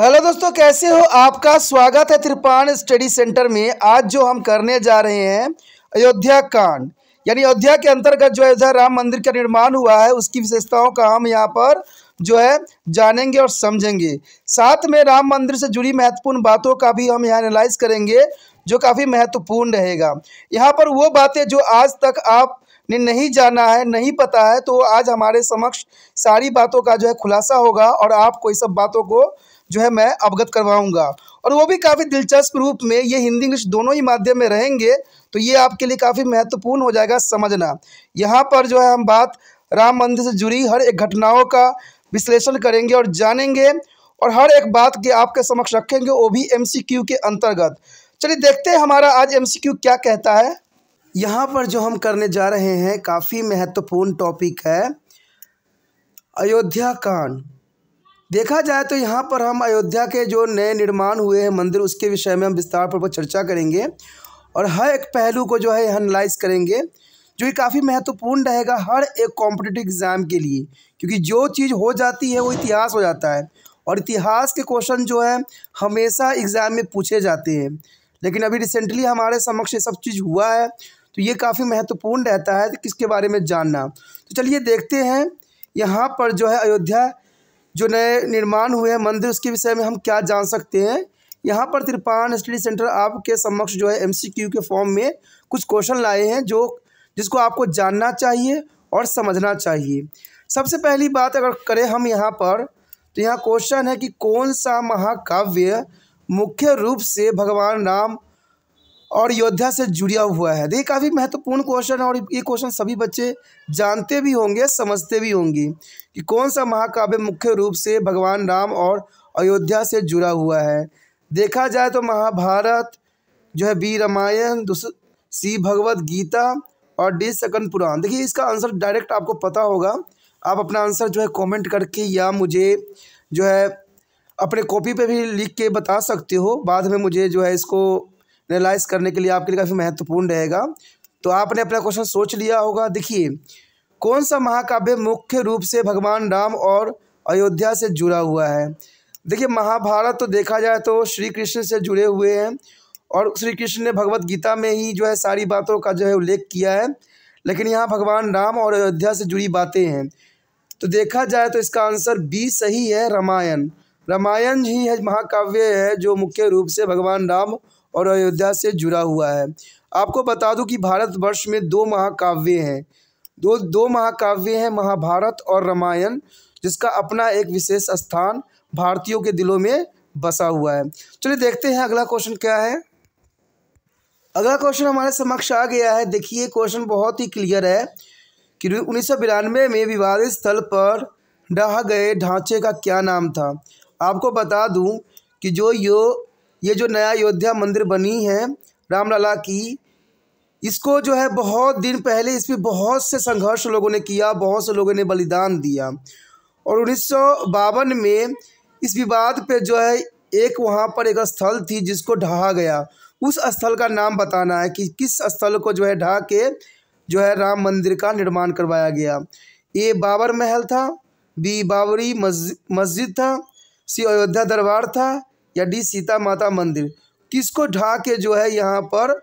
hello दोस्तों कैसे हो आपका स्वागत है त्रिपाण स्टडी सेंटर में आज जो हम करने जा रहे हैं अयोध्या कांड यानी अयोध्या के अंतर्गत जो अयोध्या राम मंदिर का निर्माण हुआ है उसकी विशेषताओं का हम यहाँ पर जो है जानेंगे और समझेंगे साथ में राम मंदिर से जुड़ी महत्वपूर्ण बातों का भी हम यहाँ एनालाइज करेंगे जो काफ़ी महत्वपूर्ण रहेगा यहाँ पर वो बातें जो आज तक आप नहीं जाना है नहीं पता है तो आज हमारे समक्ष सारी बातों का जो है खुलासा होगा और आपको कोई सब बातों को जो है मैं अवगत करवाऊँगा और वो भी काफ़ी दिलचस्प रूप में ये हिंदी इंग्लिश दोनों ही माध्यम में रहेंगे तो ये आपके लिए काफ़ी महत्वपूर्ण हो जाएगा समझना यहाँ पर जो है हम बात राम मंदिर से जुड़ी हर एक घटनाओं का विश्लेषण करेंगे और जानेंगे और हर एक बात के आपके समक्ष रखेंगे वो भी एम के अंतर्गत चलिए देखते हैं हमारा आज एम क्या कहता है यहाँ पर जो हम करने जा रहे हैं काफ़ी महत्वपूर्ण टॉपिक है अयोध्या कांड देखा जाए तो यहाँ पर हम अयोध्या के जो नए निर्माण हुए हैं मंदिर उसके विषय में हम विस्तार पर चर्चा करेंगे और हर एक पहलू को जो है एनालाइज करेंगे जो कि काफ़ी महत्वपूर्ण रहेगा हर एक कॉम्पिटिटिव एग्ज़ाम के लिए क्योंकि जो चीज़ हो जाती है वो इतिहास हो जाता है और इतिहास के क्वेश्चन जो है हमेशा एग्ज़ाम में पूछे जाते हैं लेकिन अभी रिसेंटली हमारे समक्ष ये सब चीज़ हुआ है तो ये काफ़ी महत्वपूर्ण रहता है तो किसके बारे में जानना तो चलिए देखते हैं यहाँ पर जो है अयोध्या जो नए निर्माण हुए हैं मंदिर उसके विषय में हम क्या जान सकते हैं यहाँ पर त्रिपान स्टडी सेंटर आपके समक्ष जो है एम के फॉर्म में कुछ क्वेश्चन लाए हैं जो जिसको आपको जानना चाहिए और समझना चाहिए सबसे पहली बात अगर करें हम यहाँ पर तो यहाँ क्वेश्चन है कि कौन सा महाकाव्य मुख्य रूप से भगवान राम और अयोध्या से जुड़ा हुआ है देखिए काफ़ी महत्वपूर्ण क्वेश्चन है और ये क्वेश्चन सभी बच्चे जानते भी होंगे समझते भी होंगे कि कौन सा महाकाव्य मुख्य रूप से भगवान राम और अयोध्या से जुड़ा हुआ है देखा जाए तो महाभारत जो है बी रामायण सी भगवत गीता और डी सकंद पुराण देखिए इसका आंसर डायरेक्ट आपको पता होगा आप अपना आंसर जो है कॉमेंट करके या मुझे जो है अपने कॉपी पर भी लिख के बता सकते हो बाद में मुझे जो है इसको एनालाइज करने के लिए आपके लिए काफ़ी महत्वपूर्ण रहेगा तो आपने अपना क्वेश्चन सोच लिया होगा देखिए कौन सा महाकाव्य मुख्य रूप से भगवान राम और अयोध्या से जुड़ा हुआ है देखिए महाभारत तो देखा जाए तो श्री कृष्ण से जुड़े हुए हैं और श्री कृष्ण ने भगवत गीता में ही जो है सारी बातों का जो है उल्लेख किया है लेकिन यहाँ भगवान राम और अयोध्या से जुड़ी बातें हैं तो देखा जाए तो इसका आंसर बी सही है रामायण रामायण ही है महाकाव्य है जो मुख्य रूप से भगवान राम और अयोध्या से जुड़ा हुआ है आपको बता दूं कि भारतवर्ष में दो महाकाव्य हैं दो दो महाकाव्य हैं महाभारत और रामायण जिसका अपना एक विशेष स्थान भारतीयों के दिलों में बसा हुआ है चलिए देखते हैं अगला क्वेश्चन क्या है अगला क्वेश्चन हमारे समक्ष आ गया है देखिए क्वेश्चन बहुत ही क्लियर है कि उन्नीस में विवादित स्थल पर ढहा गए ढांचे का क्या नाम था आपको बता दूं कि जो यो ये जो नया अयोध्या मंदिर बनी है रामलला की इसको जो है बहुत दिन पहले इस पर बहुत से संघर्ष लोगों ने किया बहुत से लोगों ने बलिदान दिया और उन्नीस में इस विवाद पे जो है एक वहाँ पर एक स्थल थी जिसको ढहा गया उस स्थल का नाम बताना है कि किस स्थल को जो है ढहा के जो है राम मंदिर का निर्माण करवाया गया ए बाबर महल था बी बाबरी मस्जिद मस्जिद था सी अयोध्या दरबार था या डी सीता माता मंदिर किसको ढा के जो है यहाँ पर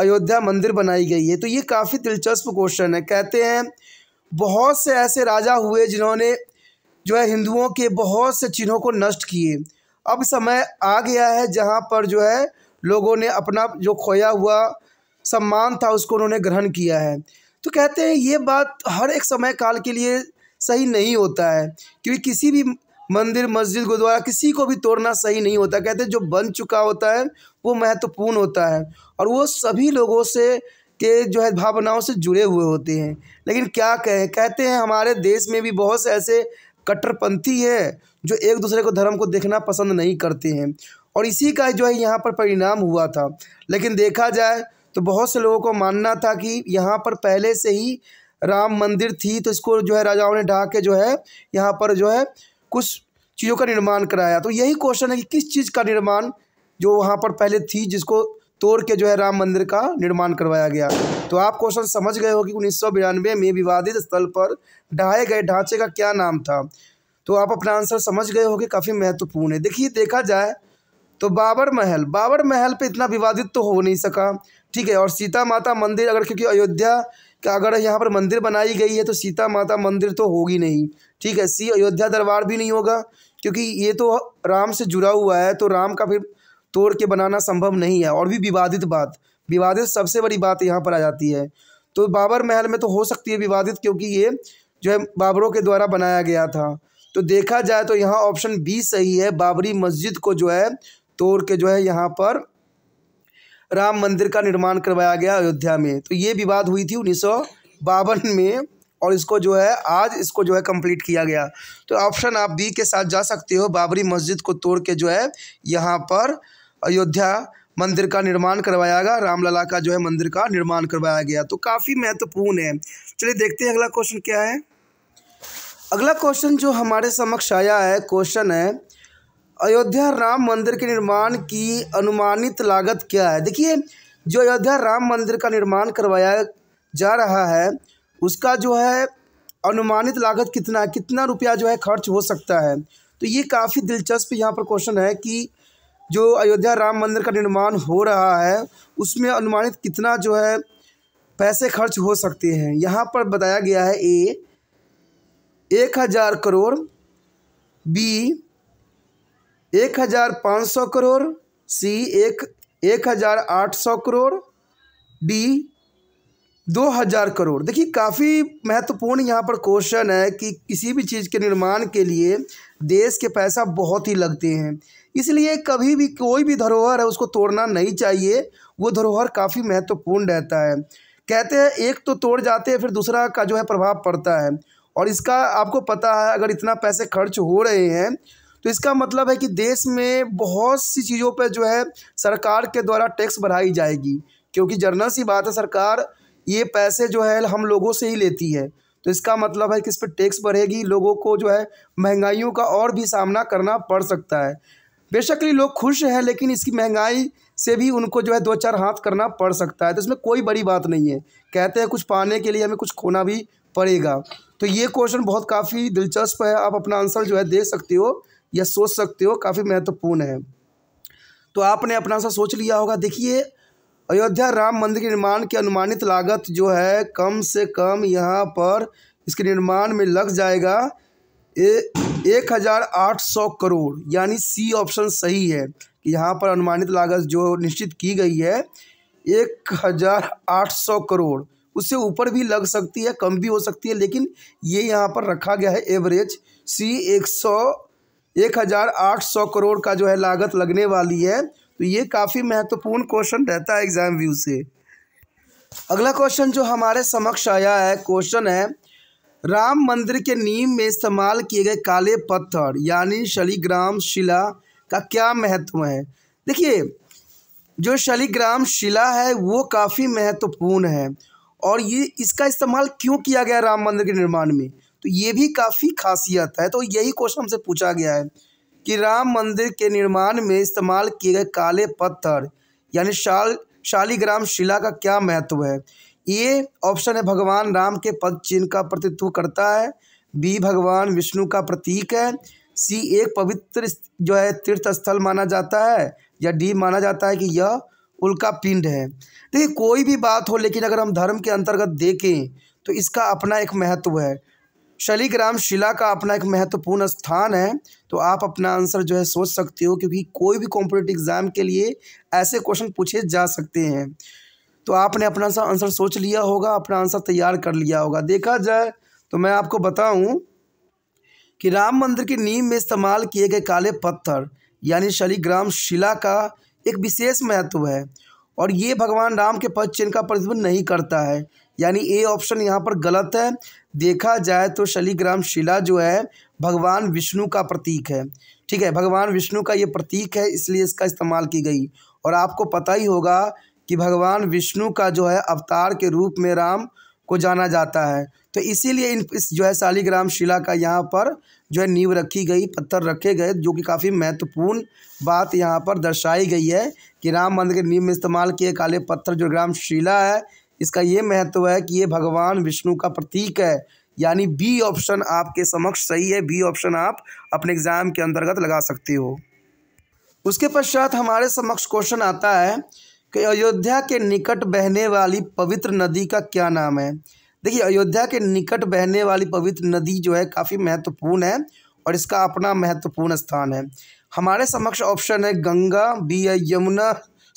अयोध्या मंदिर बनाई गई है तो ये काफ़ी दिलचस्प क्वेश्चन है कहते हैं बहुत से ऐसे राजा हुए जिन्होंने जो है हिंदुओं के बहुत से चिन्हों को नष्ट किए अब समय आ गया है जहाँ पर जो है लोगों ने अपना जो खोया हुआ सम्मान था उसको उन्होंने ग्रहण किया है तो कहते हैं ये बात हर एक समय काल के लिए सही नहीं होता है क्योंकि किसी भी मंदिर मस्जिद गुरुद्वारा किसी को भी तोड़ना सही नहीं होता कहते जो बन चुका होता है वो महत्वपूर्ण होता है और वो सभी लोगों से के जो है भावनाओं से जुड़े हुए होते हैं लेकिन क्या कहें कहते हैं हमारे देश में भी बहुत से ऐसे कट्टरपंथी हैं जो एक दूसरे को धर्म को देखना पसंद नहीं करते हैं और इसी का जो है यहाँ पर परिणाम हुआ था लेकिन देखा जाए तो बहुत से लोगों को मानना था कि यहाँ पर पहले से ही राम मंदिर थी तो इसको जो है राजाओं ने ढा के जो है यहाँ पर जो है कुछ चीज़ों का निर्माण कराया तो यही क्वेश्चन है कि किस चीज़ का निर्माण जो वहाँ पर पहले थी जिसको तोड़ के जो है राम मंदिर का निर्माण करवाया गया तो आप क्वेश्चन समझ गए हो कि उन्नीस में विवादित स्थल पर ढाए गए ढांचे का क्या नाम था तो आप अपना आंसर समझ गए हो कि काफ़ी महत्वपूर्ण है देखिए देखा जाए तो बाबर महल बाबर महल पे इतना विवादित तो हो नहीं सका ठीक है और सीता माता मंदिर अगर क्योंकि अयोध्या का अगर यहाँ पर मंदिर बनाई गई है तो सीता माता मंदिर तो होगी नहीं ठीक है सी अयोध्या दरबार भी नहीं होगा क्योंकि ये तो राम से जुड़ा हुआ है तो राम का फिर तोड़ के बनाना संभव नहीं है और भी विवादित बात विवादित सबसे बड़ी बात यहाँ पर आ जाती है तो बाबर महल में तो हो सकती है विवादित क्योंकि ये जो है बाबरों के द्वारा बनाया गया था तो देखा जाए तो यहाँ ऑप्शन बी सही है बाबरी मस्जिद को जो है तोड़ के जो है यहाँ पर राम मंदिर का निर्माण करवाया गया अयोध्या में तो ये विवाद हुई थी उन्नीस में और इसको जो है आज इसको जो है कंप्लीट किया गया तो ऑप्शन आप बी के साथ जा सकते हो बाबरी मस्जिद को तोड़ के जो है यहाँ पर अयोध्या मंदिर का निर्माण करवाया गया रामलला का जो है मंदिर का निर्माण करवाया गया तो काफ़ी महत्वपूर्ण है चलिए देखते हैं अगला क्वेश्चन क्या है अगला क्वेश्चन जो हमारे समक्ष आया है क्वेश्चन है अयोध्या राम मंदिर के निर्माण की अनुमानित लागत क्या है देखिए जो अयोध्या राम मंदिर का निर्माण करवाया जा रहा है उसका जो है अनुमानित लागत कितना कितना रुपया जो है खर्च हो सकता है तो ये काफ़ी दिलचस्प यहाँ पर क्वेश्चन है कि जो अयोध्या राम मंदिर का निर्माण हो रहा है उसमें अनुमानित कितना जो है पैसे खर्च हो सकते हैं यहाँ पर बताया गया है ए एक हज़ार करोड़ बी एक हज़ार पाँच सौ करोड़ सी एक एक हज़ार आठ सौ करोड़ डी दो हज़ार करोड़ देखिए काफ़ी महत्वपूर्ण यहाँ पर क्वेश्चन है कि किसी भी चीज़ के निर्माण के लिए देश के पैसा बहुत ही लगते हैं इसलिए कभी भी कोई भी धरोहर है उसको तोड़ना नहीं चाहिए वो धरोहर काफ़ी महत्वपूर्ण रहता है कहते हैं एक तो तोड़ जाते हैं फिर दूसरा का जो है प्रभाव पड़ता है और इसका आपको पता है अगर इतना पैसे खर्च हो रहे हैं तो इसका मतलब है कि देश में बहुत सी चीज़ों पर जो है सरकार के द्वारा टैक्स बढ़ाई जाएगी क्योंकि जर्नल सी बात है सरकार ये पैसे जो है हम लोगों से ही लेती है तो इसका मतलब है कि इस पर टैक्स बढ़ेगी लोगों को जो है महंगाइयों का और भी सामना करना पड़ सकता है बेशकली लोग खुश हैं लेकिन इसकी महंगाई से भी उनको जो है दो चार हाथ करना पड़ सकता है तो इसमें कोई बड़ी बात नहीं है कहते हैं कुछ पाने के लिए हमें कुछ खोना भी पड़ेगा तो ये क्वेश्चन बहुत काफ़ी दिलचस्प है आप अपना आंसर जो है दे सकते हो यह सोच सकते हो काफ़ी महत्वपूर्ण है तो आपने अपना सा सोच लिया होगा देखिए अयोध्या राम मंदिर के निर्माण की अनुमानित लागत जो है कम से कम यहाँ पर इसके निर्माण में लग जाएगा ए, एक हज़ार आठ सौ करोड़ यानी सी ऑप्शन सही है कि यहाँ पर अनुमानित लागत जो निश्चित की गई है एक हज़ार आठ सौ करोड़ उससे ऊपर भी लग सकती है कम भी हो सकती है लेकिन ये यहाँ पर रखा गया है एवरेज सी एक सौ एक हज़ार आठ सौ करोड़ का जो है लागत लगने वाली है तो ये काफ़ी महत्वपूर्ण क्वेश्चन रहता है एग्ज़ाम व्यू से अगला क्वेश्चन जो हमारे समक्ष आया है क्वेश्चन है राम मंदिर के नीम में इस्तेमाल किए गए काले पत्थर यानी शलीग्राम शिला का क्या महत्व है देखिए जो शलीग्राम शिला है वो काफ़ी महत्वपूर्ण है और ये इसका इस्तेमाल क्यों किया गया राम मंदिर के निर्माण में तो ये भी काफ़ी खासियत है तो यही क्वेश्चन हमसे पूछा गया है कि राम मंदिर के निर्माण में इस्तेमाल किए गए काले पत्थर यानी शाल शालीग्राम शिला का क्या महत्व है ए ऑप्शन है भगवान राम के पद चिन्ह का प्रतित्व करता है बी भगवान विष्णु का प्रतीक है सी एक पवित्र जो है तीर्थ स्थल माना जाता है या डी माना जाता है कि यह उल्का पिंड है देखिए कोई भी बात हो लेकिन अगर हम धर्म के अंतर्गत देखें तो इसका अपना एक महत्व है शलिग्राम शिला का अपना एक महत्वपूर्ण स्थान है तो आप अपना आंसर जो है सोच सकते हो क्योंकि कोई भी कॉम्पिटेटिव एग्जाम के लिए ऐसे क्वेश्चन पूछे जा सकते हैं तो आपने अपना सा आंसर सोच लिया होगा अपना आंसर तैयार कर लिया होगा देखा जाए तो मैं आपको बताऊँ कि राम मंदिर की नींव में इस्तेमाल किए गए काले पत्थर यानी शलिग्राम शिला का एक विशेष महत्व है और ये भगवान राम के पद चिन्ह का प्रतिबंध नहीं करता है यानी ए ऑप्शन यहाँ पर गलत है देखा जाए तो शलिग्राम शिला जो है भगवान विष्णु का प्रतीक है ठीक है भगवान विष्णु का ये प्रतीक है इसलिए इसका इस्तेमाल की गई और आपको पता ही होगा कि भगवान विष्णु का जो है अवतार के रूप में राम को जाना जाता है तो इसीलिए इन इस जो है शालीग्राम शिला का यहाँ पर जो है नींव रखी गई पत्थर रखे गए जो कि काफ़ी महत्वपूर्ण बात यहाँ पर दर्शाई गई है कि राम मंदिर के नींव में इस्तेमाल किए काले पत्थर जो ग्राम शिला है इसका ये महत्व है कि ये भगवान विष्णु का प्रतीक है यानी बी ऑप्शन आपके समक्ष सही है बी ऑप्शन आप अपने एग्ज़ाम के अंतर्गत लगा सकते हो उसके पश्चात हमारे समक्ष क्वेश्चन आता है कि अयोध्या के निकट बहने वाली पवित्र नदी का क्या नाम है देखिए अयोध्या के निकट बहने वाली पवित्र नदी जो है काफ़ी महत्वपूर्ण है और इसका अपना महत्वपूर्ण स्थान है हमारे समक्ष ऑप्शन है गंगा बी है यमुना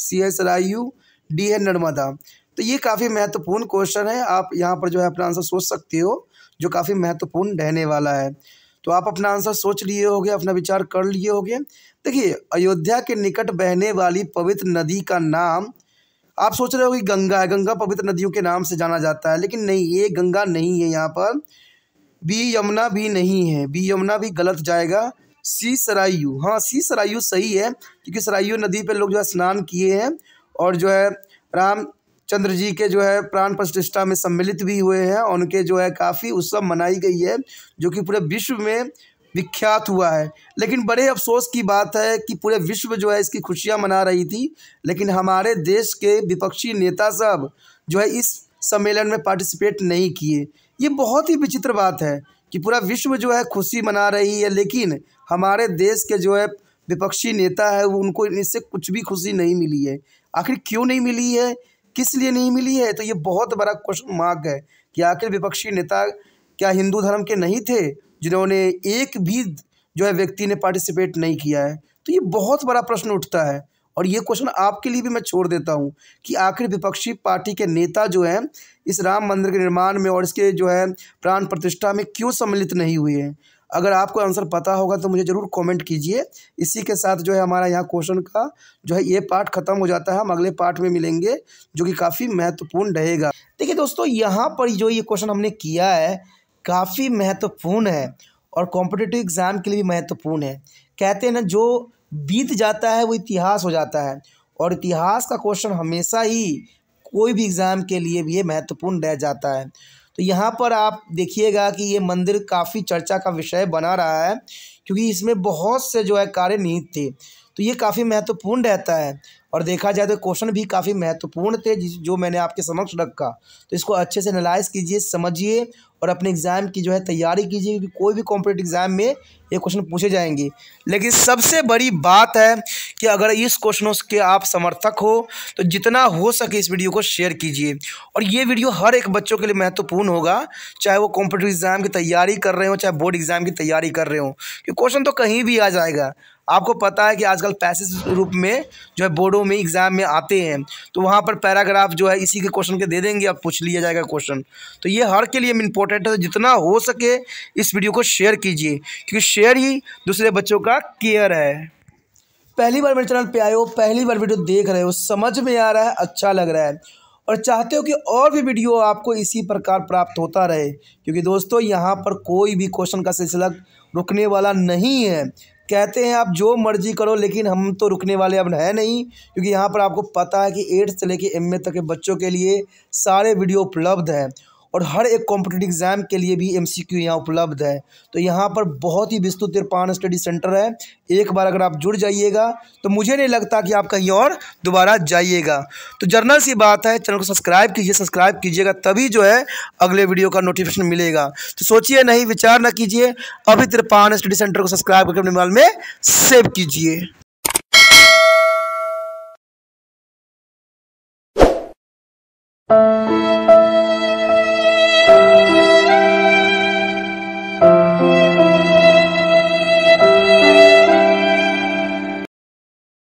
सी है सरायू डी है नर्मदा तो ये काफ़ी महत्वपूर्ण क्वेश्चन है आप यहाँ पर जो है अपना आंसर सोच सकते हो जो काफ़ी महत्वपूर्ण रहने वाला है तो आप अपना आंसर सोच लिए होगे अपना विचार कर लिए होगे देखिए अयोध्या के निकट बहने वाली पवित्र नदी का नाम आप सोच रहे हो कि गंगा है गंगा पवित्र नदियों के नाम से जाना जाता है लेकिन नहीं ये गंगा नहीं है यहाँ पर बी यमुना भी नहीं है बी यमुना भी गलत जाएगा सी सरायू हाँ सी सरायू सही है क्योंकि सरायू नदी पे लोग जो है स्नान किए हैं और जो है राम चंद्र जी के जो है प्राण प्रतिष्ठा में सम्मिलित भी हुए हैं और उनके जो है काफ़ी उत्सव मनाई गई है जो कि पूरे विश्व में विख्यात हुआ है लेकिन बड़े अफसोस की बात है कि पूरे विश्व जो है इसकी खुशियाँ मना रही थी लेकिन हमारे देश के विपक्षी नेता सब जो है इस सम्मेलन में पार्टिसिपेट नहीं किए ये बहुत ही विचित्र बात है कि पूरा विश्व जो है खुशी मना रही है लेकिन हमारे देश के जो है विपक्षी नेता है उनको इससे कुछ भी खुशी नहीं मिली है आखिर क्यों नहीं मिली है किस लिए नहीं मिली है तो ये बहुत बड़ा क्वेश्चन मार्क है कि आखिर विपक्षी नेता क्या हिंदू धर्म के नहीं थे जिन्होंने एक भी जो है व्यक्ति ने पार्टिसिपेट नहीं किया है तो ये बहुत बड़ा प्रश्न उठता है और ये क्वेश्चन आपके लिए भी मैं छोड़ देता हूँ कि आखिर विपक्षी पार्टी के नेता जो हैं इस राम मंदिर के निर्माण में और इसके जो है प्राण प्रतिष्ठा में क्यों सम्मिलित नहीं हुए हैं अगर आपको आंसर पता होगा तो मुझे ज़रूर कमेंट कीजिए इसी के साथ जो है हमारा यहाँ क्वेश्चन का जो है ये पार्ट खत्म हो जाता है हम अगले पार्ट में मिलेंगे जो कि काफ़ी महत्वपूर्ण रहेगा देखिए दोस्तों यहाँ पर जो ये क्वेश्चन हमने किया है काफ़ी महत्वपूर्ण है और कॉम्पिटेटिव एग्ज़ाम के लिए भी महत्वपूर्ण है कहते हैं ना जो बीत जाता है वो इतिहास हो जाता है और इतिहास का क्वेश्चन हमेशा ही कोई भी एग्ज़ाम के लिए भी ये महत्वपूर्ण रह जाता है तो यहाँ पर आप देखिएगा कि ये मंदिर काफ़ी चर्चा का विषय बना रहा है क्योंकि इसमें बहुत से जो है कार्य निहित थे तो ये काफ़ी महत्वपूर्ण रहता है और देखा जाए तो क्वेश्चन भी काफ़ी महत्वपूर्ण थे जो मैंने आपके समक्ष रखा तो इसको अच्छे से एनालाइज कीजिए समझिए और अपने एग्ज़ाम की जो है तैयारी कीजिए क्योंकि कोई भी कॉम्पिटेटिव एग्ज़ाम में ये क्वेश्चन पूछे जाएंगे लेकिन सबसे बड़ी बात है कि अगर इस क्वेश्चनों के आप समर्थक हो तो जितना हो सके इस वीडियो को शेयर कीजिए और ये वीडियो हर एक बच्चों के लिए महत्वपूर्ण होगा चाहे वो कॉम्पिटेटिव एग्ज़ाम की तैयारी कर रहे हो चाहे बोर्ड एग्ज़ाम की तैयारी कर रहे हो कि क्वेश्चन तो कहीं भी आ जाएगा आपको पता है कि आजकल पैसे रूप में जो है बोर्डों में एग्ज़ाम में आते हैं तो वहाँ पर पैराग्राफ जो है इसी के क्वेश्चन के दे देंगे आप पूछ लिया जाएगा क्वेश्चन तो ये हर के लिए इम्पोर्टेंट इंपॉर्टेंट है तो जितना हो सके इस वीडियो को शेयर कीजिए क्योंकि शेयर ही दूसरे बच्चों का केयर है पहली बार मेरे चैनल पे आए हो पहली बार वीडियो देख रहे हो समझ में आ रहा है अच्छा लग रहा है और चाहते हो कि और भी वीडियो आपको इसी प्रकार प्राप्त होता रहे क्योंकि दोस्तों यहाँ पर कोई भी क्वेश्चन का सिलसिला रुकने वाला नहीं है कहते हैं आप जो मर्जी करो लेकिन हम तो रुकने वाले अब है नहीं क्योंकि यहाँ पर आपको पता है कि एट्थ से लेकर एम तक के बच्चों के लिए सारे वीडियो उपलब्ध हैं और हर एक कॉम्पिटेटिव एग्ज़ाम के लिए भी एम सी क्यू यहाँ उपलब्ध है तो यहाँ पर बहुत ही विस्तृत तिरपान स्टडी सेंटर है एक बार अगर आप जुड़ जाइएगा तो मुझे नहीं लगता कि आप कहीं और दोबारा जाइएगा तो जर्नल सी बात है चैनल को सब्सक्राइब कीजिए सब्सक्राइब कीजिएगा तभी जो है अगले वीडियो का नोटिफिकेशन मिलेगा तो सोचिए नहीं विचार ना कीजिए अभी तिरपान स्टडी सेंटर को सब्सक्राइब करके अपने मोबाइल में सेव कीजिए